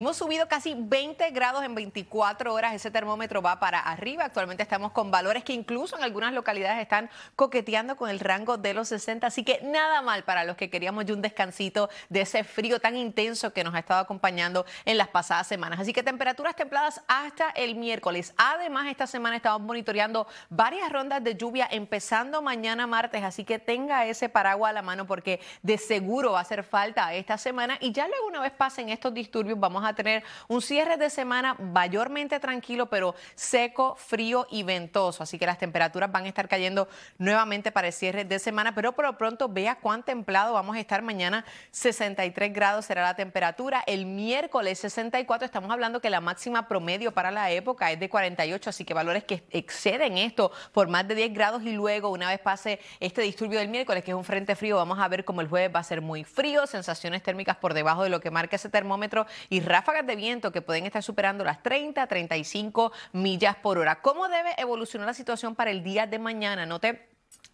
Hemos subido casi 20 grados en 24 horas, ese termómetro va para arriba, actualmente estamos con valores que incluso en algunas localidades están coqueteando con el rango de los 60, así que nada mal para los que queríamos un descansito de ese frío tan intenso que nos ha estado acompañando en las pasadas semanas. Así que temperaturas templadas hasta el miércoles. Además, esta semana estamos monitoreando varias rondas de lluvia empezando mañana martes, así que tenga ese paraguas a la mano porque de seguro va a hacer falta esta semana y ya luego una vez pasen estos disturbios vamos a a tener un cierre de semana mayormente tranquilo, pero seco, frío y ventoso. Así que las temperaturas van a estar cayendo nuevamente para el cierre de semana, pero por lo pronto vea cuán templado vamos a estar mañana. 63 grados será la temperatura. El miércoles 64 estamos hablando que la máxima promedio para la época es de 48, así que valores que exceden esto por más de 10 grados y luego una vez pase este disturbio del miércoles, que es un frente frío, vamos a ver cómo el jueves va a ser muy frío, sensaciones térmicas por debajo de lo que marca ese termómetro y rápido ráfagas de viento que pueden estar superando las 30 35 millas por hora. ¿Cómo debe evolucionar la situación para el día de mañana? Note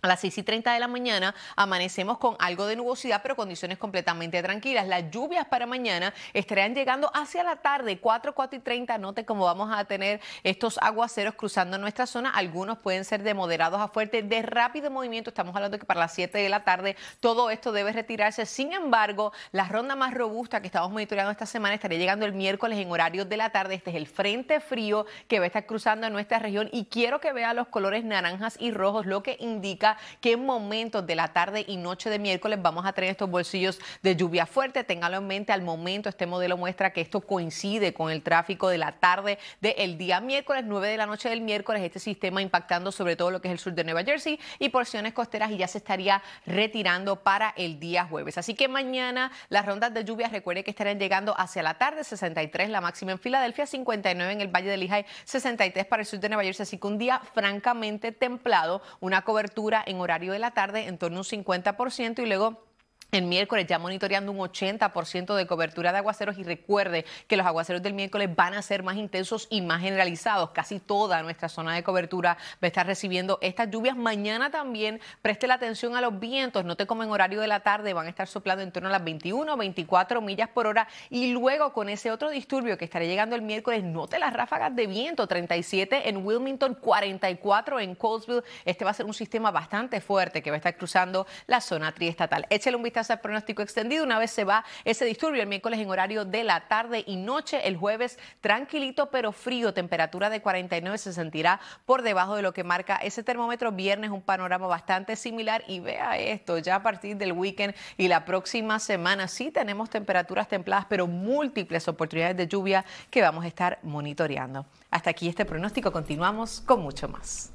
a las 6 y 30 de la mañana amanecemos con algo de nubosidad, pero condiciones completamente tranquilas. Las lluvias para mañana estarán llegando hacia la tarde, 4, 4 y 30. Note cómo vamos a tener estos aguaceros cruzando nuestra zona. Algunos pueden ser de moderados a fuertes, de rápido movimiento. Estamos hablando que para las 7 de la tarde todo esto debe retirarse. Sin embargo, la ronda más robusta que estamos monitoreando esta semana estará llegando el miércoles en horario de la tarde. Este es el frente frío que va a estar cruzando nuestra región y quiero que vea los colores naranjas y rojos, lo que indica que en momentos de la tarde y noche de miércoles vamos a tener estos bolsillos de lluvia fuerte. Téngalo en mente, al momento este modelo muestra que esto coincide con el tráfico de la tarde del día miércoles, 9 de la noche del miércoles, este sistema impactando sobre todo lo que es el sur de Nueva Jersey y porciones costeras y ya se estaría retirando para el día jueves. Así que mañana las rondas de lluvias, recuerde que estarán llegando hacia la tarde, 63 la máxima en Filadelfia, 59 en el Valle de Lehigh, 63 para el sur de Nueva Jersey, así que un día francamente templado, una cobertura en horario de la tarde en torno a un 50% y luego el miércoles ya monitoreando un 80% de cobertura de aguaceros y recuerde que los aguaceros del miércoles van a ser más intensos y más generalizados. Casi toda nuestra zona de cobertura va a estar recibiendo estas lluvias. Mañana también preste la atención a los vientos. no te comen horario de la tarde van a estar soplando en torno a las 21 24 millas por hora. Y luego con ese otro disturbio que estará llegando el miércoles, note las ráfagas de viento. 37 en Wilmington, 44 en Colesville. Este va a ser un sistema bastante fuerte que va a estar cruzando la zona triestatal. Échale un vistazo el pronóstico extendido. Una vez se va ese disturbio el miércoles en horario de la tarde y noche, el jueves tranquilito pero frío, temperatura de 49 se sentirá por debajo de lo que marca ese termómetro. Viernes un panorama bastante similar y vea esto, ya a partir del weekend y la próxima semana sí tenemos temperaturas templadas pero múltiples oportunidades de lluvia que vamos a estar monitoreando. Hasta aquí este pronóstico, continuamos con mucho más.